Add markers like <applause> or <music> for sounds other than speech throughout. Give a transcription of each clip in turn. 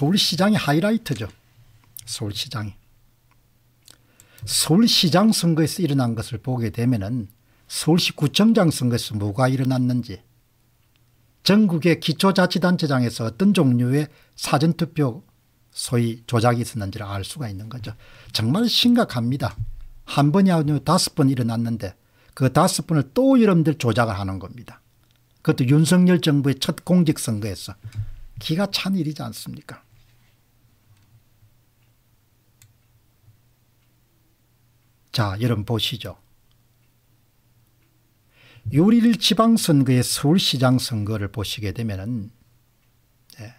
서울시장이 하이라이트죠. 서울시장이. 서울시장 선거에서 일어난 것을 보게 되면 은 서울시 구청장 선거에서 뭐가 일어났는지 전국의 기초자치단체장에서 어떤 종류의 사전투표 소위 조작이 있었는지를 알 수가 있는 거죠. 정말 심각합니다. 한 번이 아니고 다섯 번 일어났는데 그 다섯 번을 또 여러분들 조작을 하는 겁니다. 그것도 윤석열 정부의 첫 공직선거에서 기가 찬 일이지 않습니까? 자, 여러분 보시죠. 6일 지방선거의 서울시장 선거를 보시게 되면은 예.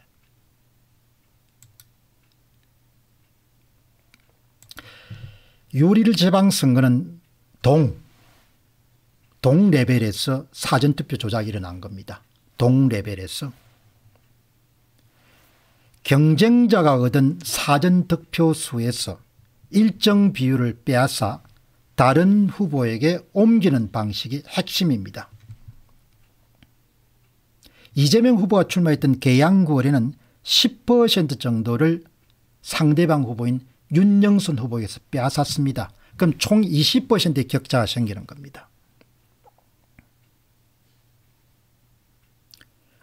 유리 지방선거는 동, 동 레벨에서 사전투표 조작이 일어난 겁니다. 동 레벨에서. 경쟁자가 얻은 사전득표 수에서 일정 비율을 빼앗아 다른 후보에게 옮기는 방식이 핵심입니다. 이재명 후보가 출마했던 계양구월에는 10% 정도를 상대방 후보인 윤영선 후보에서 빼앗았습니다. 그럼 총 20%의 격차가 생기는 겁니다.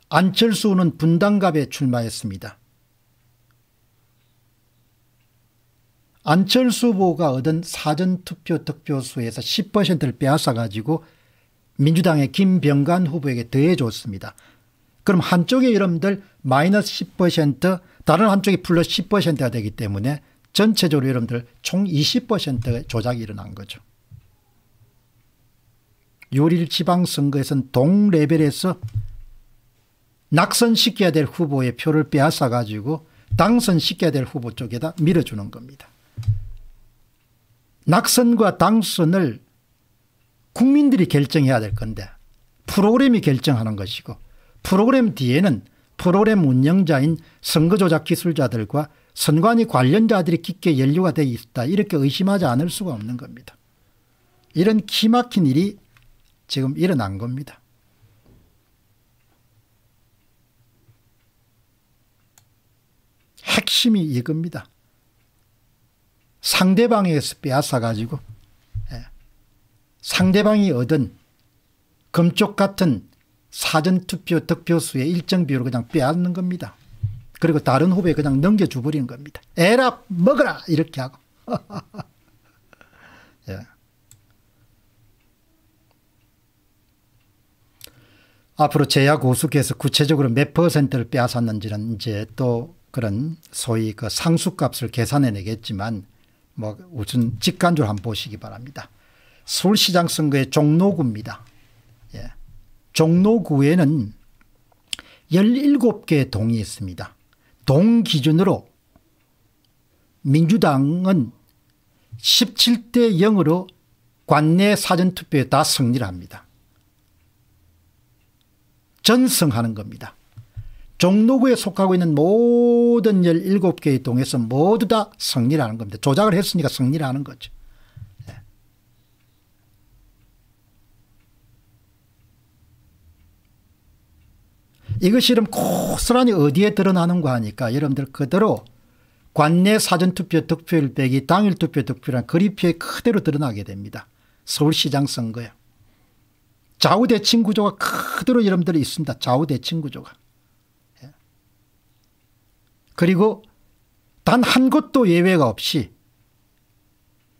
안철수는 분당갑에 출마했습니다. 안철수 후보가 얻은 사전투표 득표수에서 10%를 빼앗아가지고 민주당의 김병관 후보에게 더해줬습니다. 그럼 한쪽의 여러분들 마이너스 10% 다른 한쪽이 플러스 10%가 되기 때문에 전체적으로 여러분들 총 20%의 조작이 일어난 거죠. 6일 지방선거에서는 동레벨에서 낙선시켜야 될 후보의 표를 빼앗아가지고 당선시켜야 될 후보 쪽에다 밀어주는 겁니다. 낙선과 당선을 국민들이 결정해야 될 건데 프로그램이 결정하는 것이고 프로그램 뒤에는 프로그램 운영자인 선거조작 기술자들과 선관위 관련자들이 깊게 연루가 되어 있다 이렇게 의심하지 않을 수가 없는 겁니다. 이런 기막힌 일이 지금 일어난 겁니다. 핵심이 이겁니다. 상대방에게서 빼앗아가지고 예. 상대방이 얻은 금쪽 같은 사전투표 득표수의 일정 비율을 그냥 빼앗는 겁니다. 그리고 다른 후보에 그냥 넘겨주버리는 겁니다. 에라 먹어라 이렇게 하고 <laughs> 예. 앞으로 제약 고수께서 구체적으로 몇 퍼센트를 빼앗았는지는 이제 또 그런 소위 그 상수값을 계산해내겠지만 뭐 우선 직관적으로 한번 보시기 바랍니다. 서울시장 선거의 종로구입니다. 예. 종로구에는 17개 동이 있습니다. 동 기준으로 민주당은 17대 0으로 관내 사전투표에 다 승리를 합니다. 전승하는 겁니다. 종로구에 속하고 있는 모든 17개의 동에서 모두 다 승리라는 겁니다. 조작을 했으니까 승리라는 거죠. 네. 이것이 이름 고스란히 어디에 드러나는가 하니까 여러분들 그대로 관내 사전투표 득표율 빼기 당일 투표 득표란 그리피에 그대로 드러나게 됩니다. 서울시장 선거요. 좌우대칭 구조가 그대로 여러분들 있습니다. 좌우대칭 구조가. 그리고 단 한 곳도 예외가 없이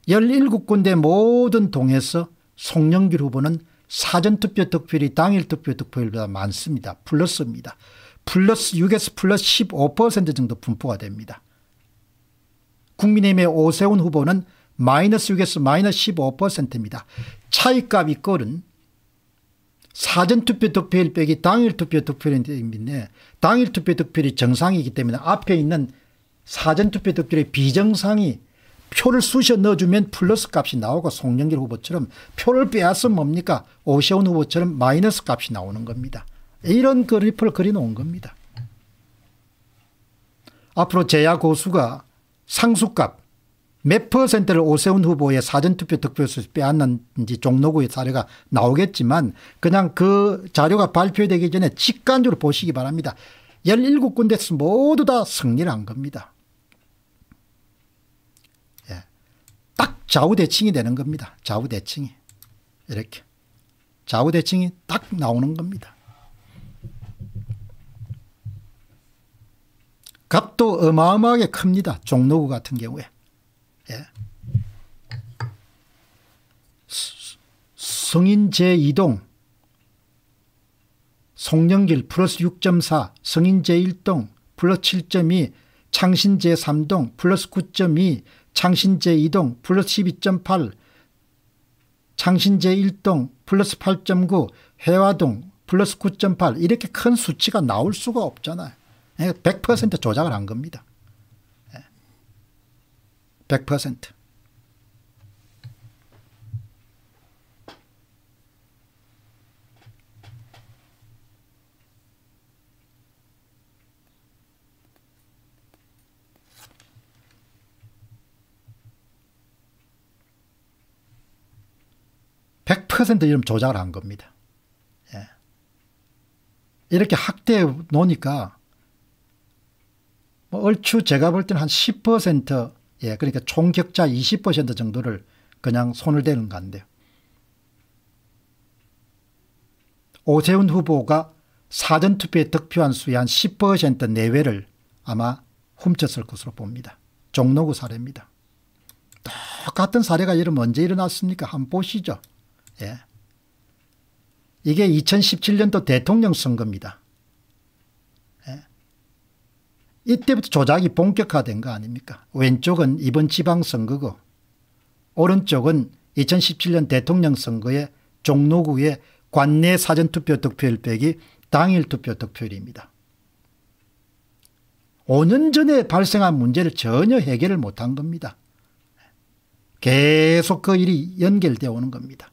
17군데 모든 동에서 송영길 후보는 사전투표 득표율이 당일 투표 득표율보다 많습니다. 플러스입니다. 플러스 6에서 플러스 15% 정도 분포가 됩니다. 국민의힘의 오세훈 후보는 마이너스 6에서 마이너스 15%입니다. 차이값이 꼴은 사전투표 득표율 빼기 당일투표 득표율인데 당일투표 득표율이 정상이기 때문에 앞에 있는 사전투표 득표율의 비정상이 표를 쑤셔 넣어주면 플러스 값이 나오고 송영길 후보처럼 표를 빼앗으면 뭡니까 오세훈 후보처럼 마이너스 값이 나오는 겁니다. 이런 그리프를 그려놓은 겁니다. 앞으로 제야 고수가 상수값 몇 퍼센트를 오세훈 후보의 사전투표 득표수서 빼앗는지 종로구의 사례가 나오겠지만 그냥 그 자료가 발표되기 전에 직관적으로 보시기 바랍니다. 17군데에서 모두 다 승리를 한 겁니다. 예. 딱 좌우대칭이 되는 겁니다. 좌우대칭이. 이렇게. 좌우대칭이 딱 나오는 겁니다. 값도 어마어마하게 큽니다. 종로구 같은 경우에. 성인 제2동 송영길 플러스 6.4 성인 제1동 플러스 7.2 창신 제3동 플러스 9.2 창신 제2동 플러스 12.8 창신 제1동 플러스 8.9 해화동 플러스 9.8 이렇게 큰 수치가 나올 수가 없잖아요. 100% 예, 조작을 한 겁니다. 100%. 예. 100% 이름 조작을 한 겁니다. 예. 이렇게 학대해 놓으니까 뭐 얼추 제가 볼 때는 한 10% 예, 그러니까 총격자 20% 정도를 그냥 손을 대는 건데요. 오세훈 후보가 사전투표에 득표한 수의 한 10% 내외를 아마 훔쳤을 것으로 봅니다. 종로구 사례입니다. 똑같은 사례가 이름 언제 일어났습니까? 한번 보시죠. 예. 이게 2017년도 대통령 선거입니다. 예. 이때부터 조작이 본격화된 거 아닙니까? 왼쪽은 이번 지방선거고 오른쪽은 2017년 대통령 선거의 종로구의 관내 사전투표 득표율 빼기 당일 투표 득표율입니다. 5년 전에 발생한 문제를 전혀 해결을 못한 겁니다. 계속 그 일이 연결되어 오는 겁니다.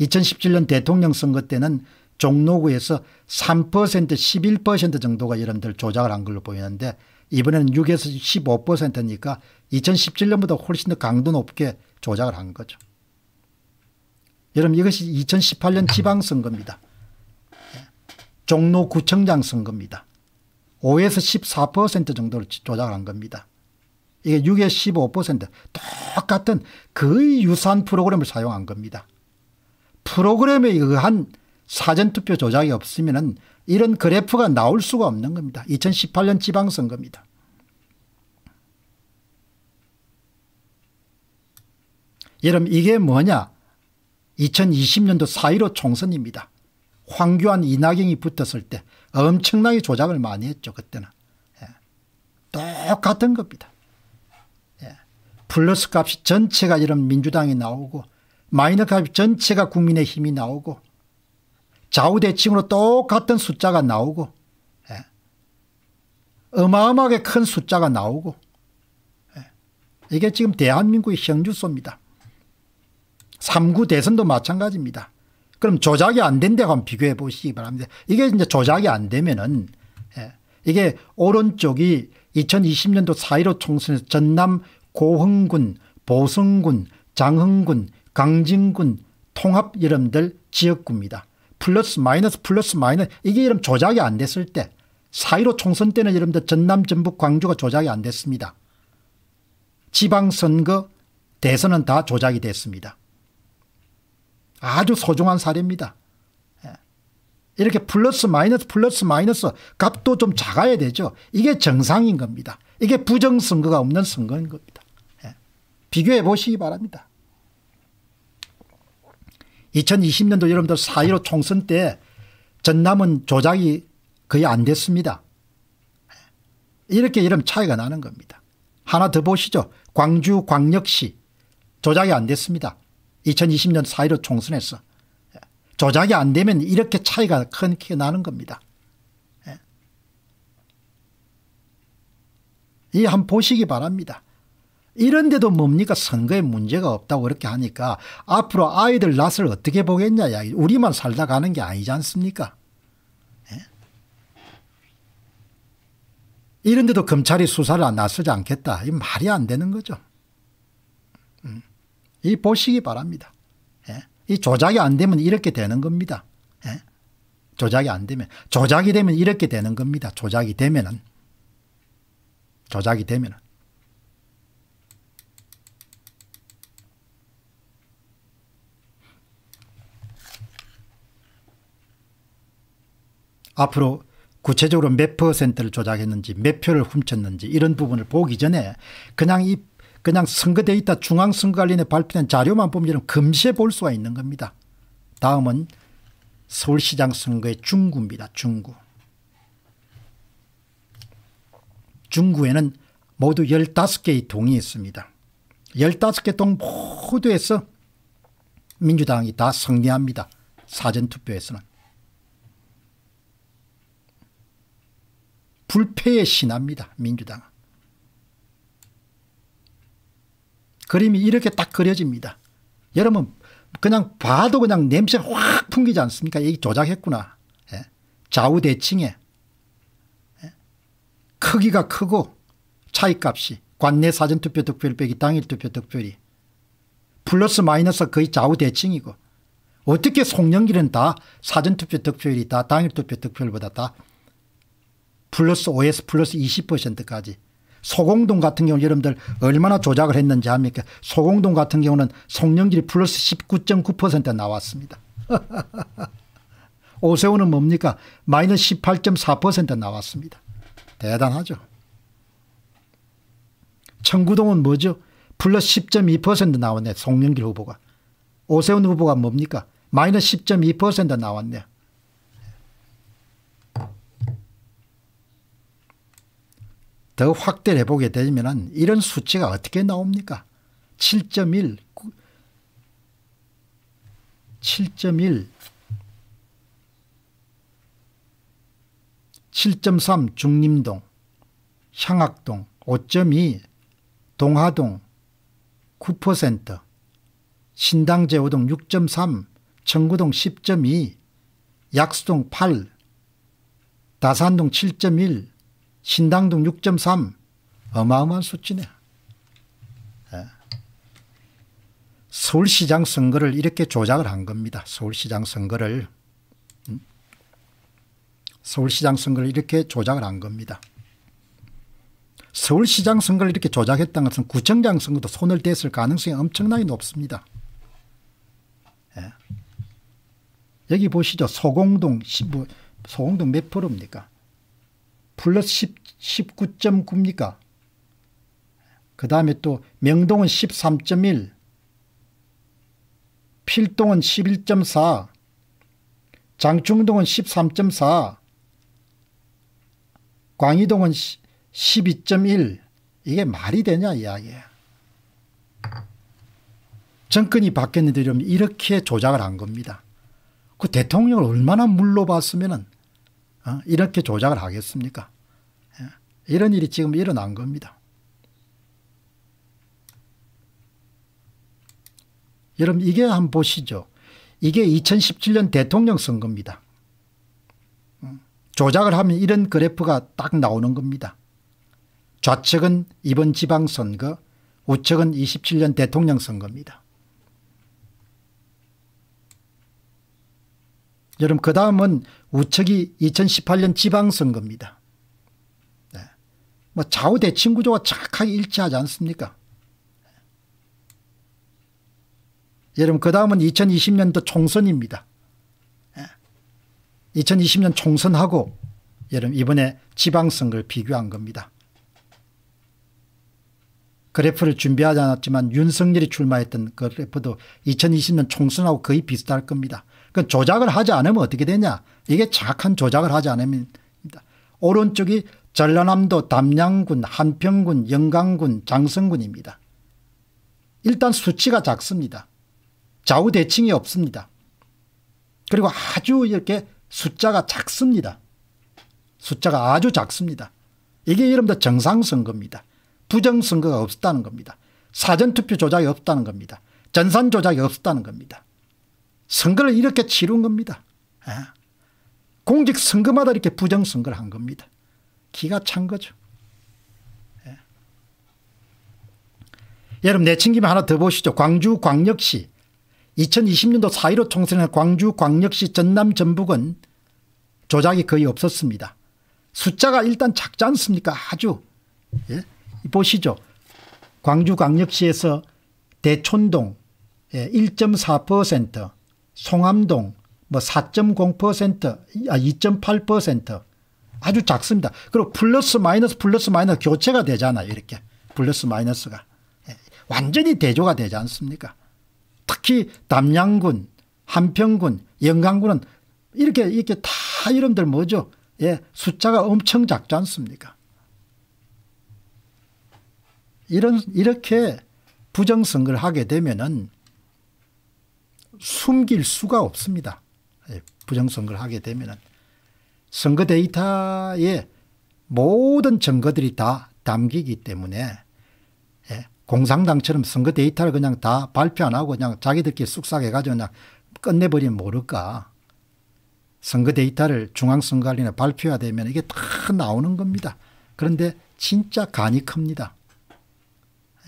2017년 대통령 선거 때는 종로구에서 3% 11% 정도가 여러분들 조작을 한 걸로 보이는데 이번에는 6에서 15%니까 2017년보다 훨씬 더 강도 높게 조작을 한 거죠. 여러분 이것이 2018년 <laughs> 지방선거입니다. 종로구청장 선거입니다. 5에서 14% 정도를 조작을 한 겁니다. 이게 6에 서15% 똑같은 거의 유사한 프로그램을 사용한 겁니다. 프로그램에 의한 사전투표 조작이 없으면 이런 그래프가 나올 수가 없는 겁니다. 2018년 지방선거입니다. 여러분 이게 뭐냐 2020년도 4.15 총선입니다. 황교안 이낙연이 붙었을 때 엄청나게 조작을 많이 했죠 그때는. 예. 똑같은 겁니다. 예. 플러스 값이 전체가 이런 민주당이 나오고 마이너 가입 전체가 국민의힘이 나오고 좌우대칭으로 똑같은 숫자가 나오고 예. 어마어마하게 큰 숫자가 나오고 예. 이게 지금 대한민국의 형주소입니다. 3구 대선도 마찬가지입니다. 그럼 조작이 안된 한번 비교해 보시기 바랍니다. 이게 이제 조작이 안 되면은 예. 이게 오른쪽이 2020년도 4.15 총선에서 전남 고흥군, 보성군, 장흥군, 강진군 통합 이름들 지역구입니다. 플러스 마이너스 플러스 마이너스 이게 이름 조작이 안 됐을 때 사이로 총선 때는 이름들 전남 전북 광주가 조작이 안 됐습니다. 지방선거 대선은 다 조작이 됐습니다. 아주 소중한 사례입니다. 예. 이렇게 플러스 마이너스 플러스 마이너스 값도 좀 작아야 되죠. 이게 정상인 겁니다. 이게 부정선거가 없는 선거인 겁니다. 예. 비교해 보시기 바랍니다. 2020년도 여러분들 4.15 총선 때 전남은 조작이 거의 안 됐습니다. 이렇게 이름 차이가 나는 겁니다. 하나 더 보시죠. 광주 광역시 조작이 안 됐습니다. 2020년 4.15 총선에서. 조작이 안 되면 이렇게 차이가 큰게 나는 겁니다. 예. 이한 보시기 바랍니다. 이런데도 뭡니까 선거에 문제가 없다고 이렇게 하니까 앞으로 아이들 낯을 어떻게 보겠냐 야 우리만 살다 가는 게 아니지 않습니까? 예? 이런데도 검찰이 수사를 안 나서지 않겠다. 이 말이 안 되는 거죠. 음. 이 보시기 바랍니다. 예? 이 조작이 안 되면 이렇게 되는 겁니다. 예? 조작이 안 되면 조작이 되면 이렇게 되는 겁니다. 조작이 되면은 조작이 되면은 앞으로 구체적으로 몇 퍼센트를 조작했는지 몇 표를 훔쳤는지 이런 부분을 보기 전에 그냥 이 그냥 선거 데이터 중앙선거 관련에 발표된 자료만 보면 금시에 볼 수가 있는 겁니다. 다음은 서울시장 선거의 중구입니다. 중구. 중구에는 모두 15개의 동이 있습니다. 15개 동 모두에서 민주당이 다 승리합니다. 사전투표에서는. 불패의 신화입니다. 민주당. 그림이 이렇게 딱 그려집니다. 여러분 그냥 봐도 그냥 냄새가 확 풍기지 않습니까? 이 조작했구나. 예. 좌우대칭에 예. 크기가 크고 차이값이 관내 사전투표 득표율 빼기 당일 투표 득표율이 플러스 마이너스 거의 좌우대칭이고 어떻게 송영길은 다 사전투표 득표율이 다 당일 투표 득표율보다 다 플러스 OS 플러스 20%까지 소공동 같은 경우 여러분들 얼마나 조작을 했는지 합니까 소공동 같은 경우는 송영길이 플러스 19.9% 나왔습니다. <laughs> 오세훈은 뭡니까 마이너스 18.4% 나왔습니다. 대단하죠. 청구동은 뭐죠 플러스 10.2% 나왔네 송영길 후보가. 오세훈 후보가 뭡니까 마이너스 10.2% 나왔네 더 확대를 해보게 되면 이런 수치가 어떻게 나옵니까? 7.1, 중림동, 향악동, 5.2 동하동 9%, 신당제호동 6.3, 청구동 10.2, 약수동 8, 다산동 7.1, 신당동 6.3 어마어마한 수치네. 예. 서울시장 선거를 이렇게 조작을 한 겁니다. 서울시장 선거를 음. 서울시장 선거를 이렇게 조작을 한 겁니다. 서울시장 선거를 이렇게 조작했다는 것은 구청장 선거도 손을 댔을 가능성이 엄청나게 높습니다. 예. 여기 보시죠. 소공동, 뭐, 소공동 몇 프로입니까? 플러스 10, 19.9입니까? 그 다음에 또 명동은 13.1, 필동은 11.4, 장충동은 13.4, 광희동은 12.1 이게 말이 되냐 이야기야. 정권이 바뀌었는데 이렇게 조작을 한 겁니다. 그 대통령을 얼마나 물러봤으면 은 어? 이렇게 조작을 하겠습니까? 예. 이런 일이 지금 일어난 겁니다. 여러분 이게 한번 보시죠. 이게 2017년 대통령 선거입니다. 어? 조작을 하면 이런 그래프가 딱 나오는 겁니다. 좌측은 이번 지방선거, 우측은 27년 대통령 선거입니다. 여러분 그 다음은 우측이 2018년 지방선거입니다. 네. 뭐 좌우 대칭 구조가 정하게 일치하지 않습니까? 네. 여러분 그 다음은 2020년도 총선입니다. 2020년 총선하고 여러분 이번에 지방선거를 비교한 겁니다. 그래프를 준비하지 않았지만 윤석열이 출마했던 그래프도 2020년 총선하고 거의 비슷할 겁니다. 그 조작을 하지 않으면 어떻게 되냐. 이게 착한 조작을 하지 않으면 오른쪽이 전라남도 담양군, 한평군, 영강군, 장성군입니다. 일단 수치가 작습니다. 좌우 대칭이 없습니다. 그리고 아주 이렇게 숫자가 작습니다. 숫자가 아주 작습니다. 이게 여러분들 정상선거입니다. 부정선거가 없었다는 겁니다. 사전투표 조작이 없다는 겁니다. 전산조작이 없었다는 겁니다. 선거를 이렇게 치른 겁니다. 예. 공직선거마다 이렇게 부정선거를 한 겁니다. 기가 찬 거죠. 예. 여러분 내친김에 하나 더 보시죠. 광주광역시 2020년도 4.15 총선에 광주광역시 전남 전북은 조작이 거의 없었습니다. 숫자가 일단 작지 않습니까? 아주. 예? 보시죠. 광주광역시에서 대촌동 1.4% 예, 송암동 뭐 4.0%, 아 2.8% 아주 작습니다. 그리고 플러스 마이너스 플러스 마이너스 교체가 되잖아요. 이렇게 플러스 마이너스가 예. 완전히 대조가 되지 않습니까? 특히 담양군, 함평군, 영강군은 이렇게 이렇게 다 이름들 뭐죠? 예, 숫자가 엄청 작지 않습니까? 이런 이렇게 부정선거를 하게 되면은 숨길 수가 없습니다. 예, 부정선거를 하게 되면 은 선거 데이터에 모든 증거들이 다 담기기 때문에 예, 공산당처럼 선거 데이터를 그냥 다 발표 안 하고 그냥 자기들끼리 쑥싹해가지고 그냥 끝내버리면 모를까. 선거 데이터를 중앙선거관리나 발표해야 되면 이게 다 나오는 겁니다. 그런데 진짜 간이 큽니다.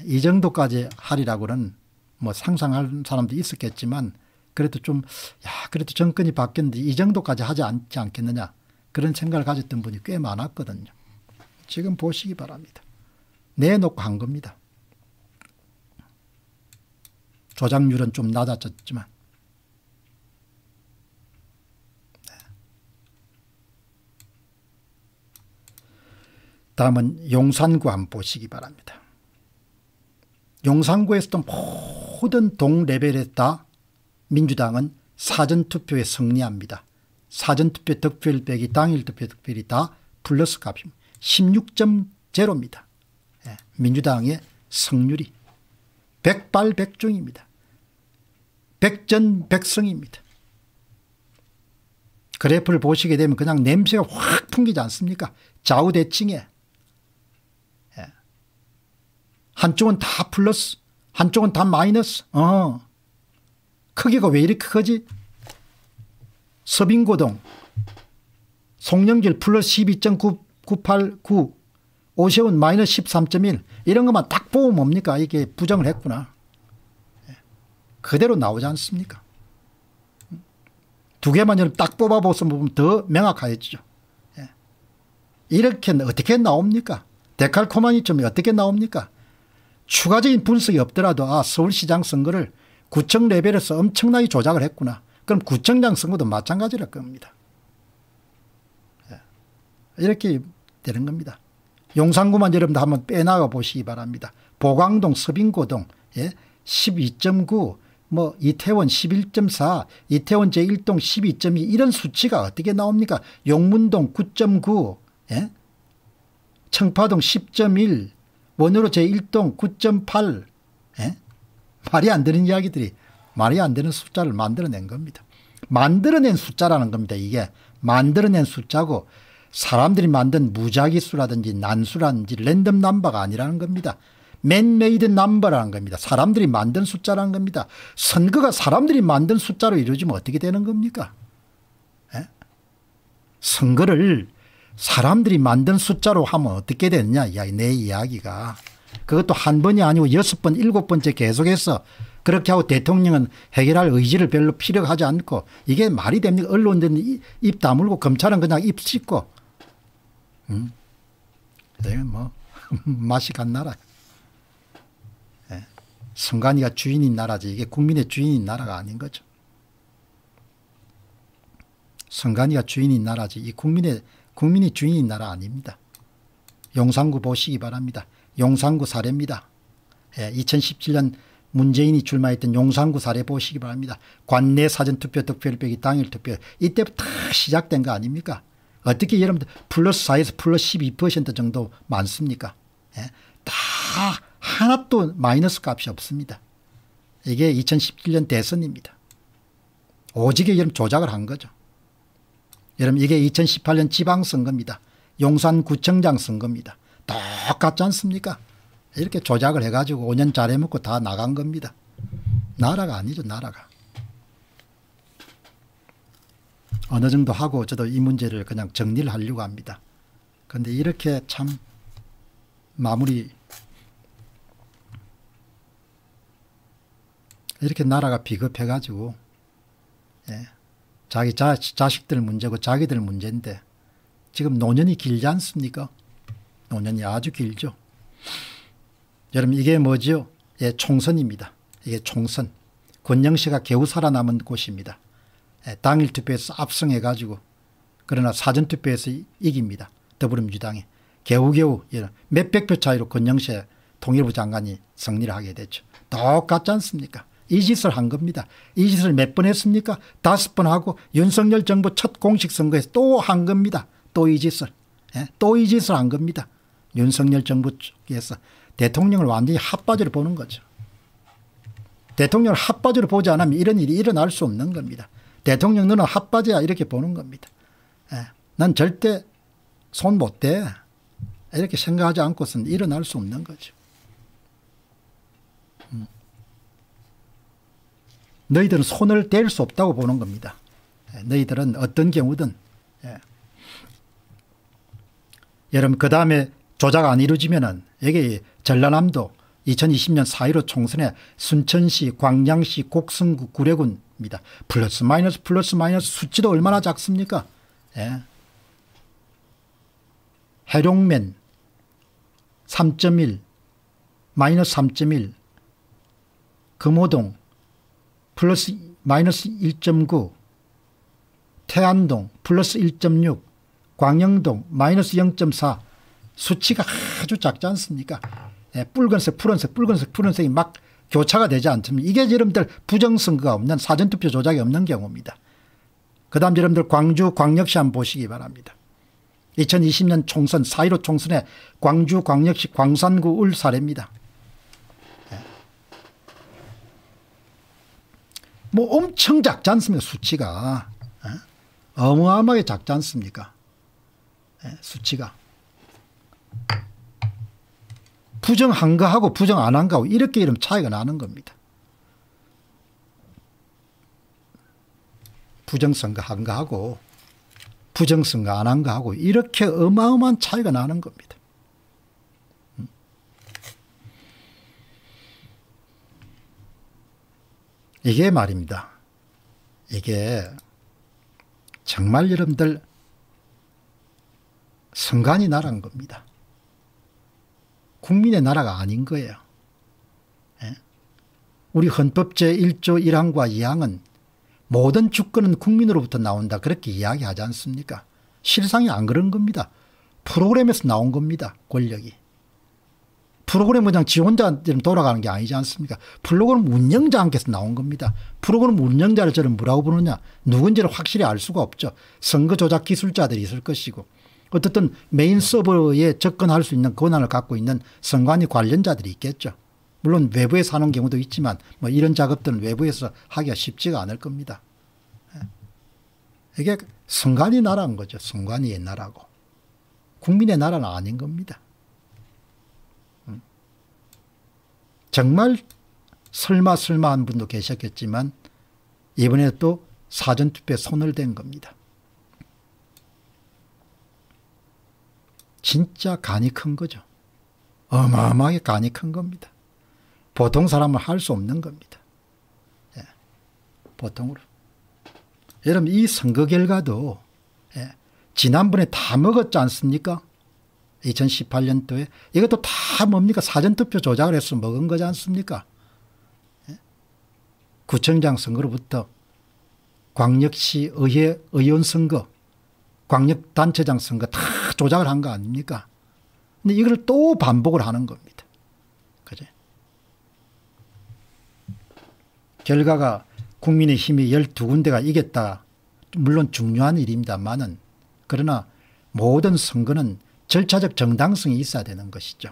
이 정도까지 하리라고는 뭐 상상하는 사람도 있었겠지만 그래도 좀, 야, 그래도 정권이 바뀌었는데 이 정도까지 하지 않지 않겠느냐. 그런 생각을 가졌던 분이 꽤 많았거든요. 지금 보시기 바랍니다. 내놓고 한 겁니다. 조작률은 좀 낮아졌지만. 네. 다음은 용산구 한번 보시기 바랍니다. 용산구에서도 모든 동레벨에 다 민주당은 사전투표에 승리합니다. 사전투표 득표율 빼기 당일 투표 득표율이 다 플러스 값입니다. 16.0입니다. 예, 민주당의 승률이 백발백중입니다. 백전백승입니다. 그래프를 보시게 되면 그냥 냄새가 확 풍기지 않습니까? 좌우대칭에 예. 한쪽은 다 플러스 한쪽은 다 마이너스 어. 크기가 왜 이렇게 크지? 서빙고동 송영길 플러스 12.989 오세훈 마이너스 13.1 이런 것만 딱 보면 뭡니까? 이게 부정을 했구나. 예. 그대로 나오지 않습니까? 두 개만 딱 뽑아보서 보더 명확해지죠. 예. 이렇게 어떻게 나옵니까? 데칼코마니즘이 어떻게 나옵니까? 추가적인 분석이 없더라도 아 서울시장 선거를 구청 레벨에서 엄청나게 조작을 했구나. 그럼 구청장 선거도 마찬가지랄 겁니다. 예. 이렇게 되는 겁니다. 용산구만 여러분들 한번 빼나가 보시기 바랍니다. 보광동, 서빙고동 예? 12.9, 뭐 이태원 11.4, 이태원 제1동 12.2 이런 수치가 어떻게 나옵니까? 용문동 9.9, 예? 청파동 10.1, 원으로 제1동 말이 안 되는 이야기들이 말이 안 되는 숫자를 만들어낸 겁니다. 만들어낸 숫자라는 겁니다. 이게 만들어낸 숫자고 사람들이 만든 무작위수라든지 난수라든지 랜덤 넘버가 아니라는 겁니다. 맨메이드 넘버라는 겁니다. 사람들이 만든 숫자라는 겁니다. 선거가 사람들이 만든 숫자로 이루어지면 어떻게 되는 겁니까? 에? 예? 선거를 사람들이 만든 숫자로 하면 어떻게 되느냐 이내 이야기가. 그것도 한 번이 아니고 여섯 번 일곱 번째 계속해서 그렇게 하고 대통령은 해결할 의지를 별로 필요하지 않고 이게 말이 됩니까 언론들은 입, 다물고 검찰은 그냥 입 씻고 음. 이건 네, 뭐 <laughs> 맛이 간 나라 예. 선관위가 주인인 나라지 이게 국민의 주인인 나라가 아닌 거죠 선관위가 주인인 나라지 이 국민의 국민이 주인인 나라 아닙니다 용산구 보시기 바랍니다 용산구 사례입니다. 예, 2017년 문재인이 출마했던 용산구 사례 보시기 바랍니다. 관내 사전투표 득표율빼기 당일 투표 이때부터 시작된 거 아닙니까? 어떻게 여러분들 플러스 4에서 플러스 12% 정도 많습니까? 예, 다 하나도 마이너스 값이 없습니다. 이게 2017년 대선입니다. 오직에 여러분 조작을 한 거죠. 여러분 이게 2018년 지방선거입니다. 용산구청장 선거입니다. 똑같지 않습니까? 이렇게 조작을 해가지고 5년 잘해먹고 다 나간 겁니다. 나라가 아니죠, 나라가. 어느 정도 하고 저도 이 문제를 그냥 정리를 하려고 합니다. 그런데 이렇게 참 마무리 이렇게 나라가 비겁해가지고 예, 자기 자, 자식들 문제고 자기들 문제인데 지금 노년이 길지 않습니까? 5년이 아주 길죠. 여러분 이게 뭐지 예, 총선입니다. 이게 총선. 권영씨가 겨우 살아남은 곳입니다. 예, 당일 투표에서 압승해가지고 그러나 사전투표에서 이깁니다. 더불어민주당이. 개우개우 예, 몇백 표 차이로 권영세 통일부 장관이 승리를 하게 됐죠. 똑같지 않습니까? 이 짓을 한 겁니다. 이 짓을 몇 번 했습니까? 다섯 번 하고 윤석열 정부 첫 공식선거에서 또 한 겁니다. 또 이 짓을. 예? 또이 짓을 한 겁니다. 윤석열 정부 쪽에서 대통령을 완전히 핫바지로 보는 거죠. 대통령을 핫바지로 보지 않으면 이런 일이 일어날 수 없는 겁니다. 대통령 너는 핫바지야 이렇게 보는 겁니다. 예. 난 절대 손 못 대. 이렇게 생각하지 않고서는 일어날 수 없는 거죠. 음. 너희들은 손을 댈 수 없다고 보는 겁니다. 예. 너희들은 어떤 경우든 예. 여러분 그 다음에 조작 안 이루어지면은 여기 전라남도 2020년 4.15 총선에 순천시 광양시 곡성구 구례군입니다. 플러스 마이너스 플러스 마이너스 수치도 얼마나 작습니까? 예. 해룡면 3.1 마이너스 3.1 금호동 플러스 마이너스 1.9 태안동 플러스 1.6 광영동 마이너스 0.4 수치가 아주 작지 않습니까? 예, 붉은색, 푸른색, 붉은색, 푸른색이 막 교차가 되지 않습니다. 이게 여러분들 부정선거가 없는 사전투표 조작이 없는 경우입니다. 그 다음 여러분들 광주 광역시 한번 보시기 바랍니다. 2020년 총선 4.15 총선에 광주 광역시 광산구 울 사례입니다. 예. 뭐 엄청 작지 않습니까 수치가 예? 어마어마하게 작지 않습니까 예, 수치가 부정한 거하고 부정 안 한 거하고 이렇게 이름 차이가 나는 겁니다. 부정선거 한 거하고 부정선거 안한 거하고 이렇게 어마어마한 차이가 나는 겁니다. 음. 이게 말입니다. 이게 정말 여러분들 성간이 나란 겁니다. 국민의 나라가 아닌 거예요. 예? 우리 헌법 제1조 1항과 2항은 모든 주권은 국민으로부터 나온다 그렇게 이야기하지 않습니까? 실상이 안 그런 겁니다. 프로그램에서 나온 겁니다. 권력이. 프로그램 그냥 지 혼자 돌아가는 게 아니지 않습니까? 프로그램 운영자한테서 나온 겁니다. 프로그램 운영자를 저는 뭐라고 부르냐? 누군지를 확실히 알 수가 없죠. 선거 조작 기술자들이 있을 것이고 어쨌든 메인 서버에 접근할 수 있는 권한을 갖고 있는 선관위 관련자들이 있겠죠. 물론 외부에 사는 경우도 있지만 뭐 이런 작업들은 외부에서 하기가 쉽지가 않을 겁니다. 예. 이게 선관위 나라인 거죠. 선관위의 나라고. 국민의 나라는 아닌 겁니다. 음. 정말 설마 설마 한 분도 계셨겠지만 이번에 또 사전투표에 손을 댄 겁니다. 진짜 간이 큰 거죠. 어마어마하게 간이 큰 겁니다. 보통 사람은 할 수 없는 겁니다. 예, 보통으로. 여러분 이 선거 결과도 예, 지난번에 다 먹었지 않습니까? 2018년도에 이것도 다 뭡니까? 사전투표 조작을 해서 먹은 거지 않습니까? 예? 구청장 선거로부터 광역시 의회 의원 선거, 광역단체장 선거 다 조작을 한 거 아닙니까? 근데 이걸 또 반복을 하는 겁니다. 그제? 결과가 국민의 힘이 12군데가 이겼다. 물론 중요한 일입니다만은 그러나 모든 선거는 절차적 정당성이 있어야 되는 것이죠.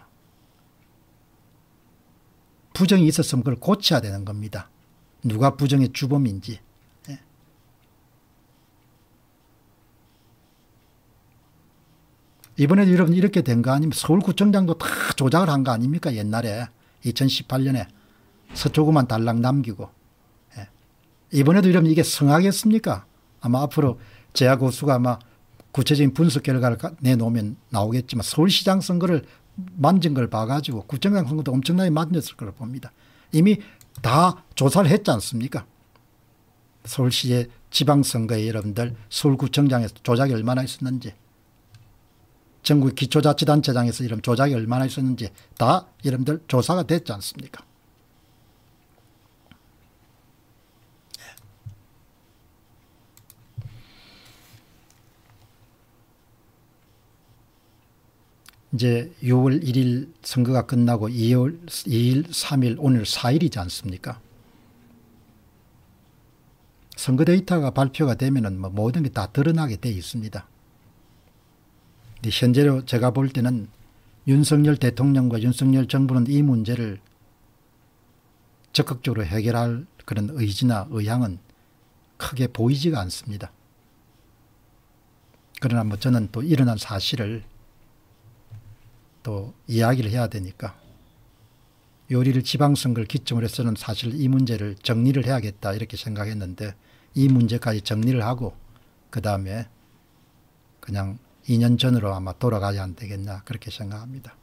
부정이 있었으면 그걸 고쳐야 되는 겁니다. 누가 부정의 주범인지. 이번에도 여러분 이렇게 된 거아닙니까 서울구청장도 다 조작을 한 거 아닙니까 옛날에 2018년에 서초구만 달랑 남기고 예. 이번에도 여러분 이게 성하겠습니까 아마 앞으로 제야 고수가 아마 구체적인 분석 결과를 내놓으면 나오겠지만 서울시장 선거를 만진 걸 봐가지고 구청장 선거도 엄청나게 만졌을 걸 봅니다. 이미 다 조사를 했지 않습니까? 서울시의 지방선거에 여러분들 서울구청장에서 조작이 얼마나 있었는지 전국 기초자치단체장에서 이런 조작이 얼마나 있었는지 다 여러분들 조사가 됐지 않습니까? 이제 6월 1일 선거가 끝나고 2월 2일, 3일, 오늘 4일이지 않습니까? 선거 데이터가 발표가 되면 뭐 모든 게 다 드러나게 돼 있습니다. 네, 현재로 제가 볼 때는 윤석열 대통령과 윤석열 정부는 이 문제를 적극적으로 해결할 그런 의지나 의향은 크게 보이지가 않습니다. 그러나 뭐 저는 또 일어난 사실을 또 이야기를 해야 되니까 요리를 지방선거를 기점으로 해서는 사실 이 문제를 정리를 해야겠다 이렇게 생각했는데 이 문제까지 정리를 하고 그 다음에 그냥 2년 전으로 아마 돌아가야 안 되겠나 그렇게 생각합니다.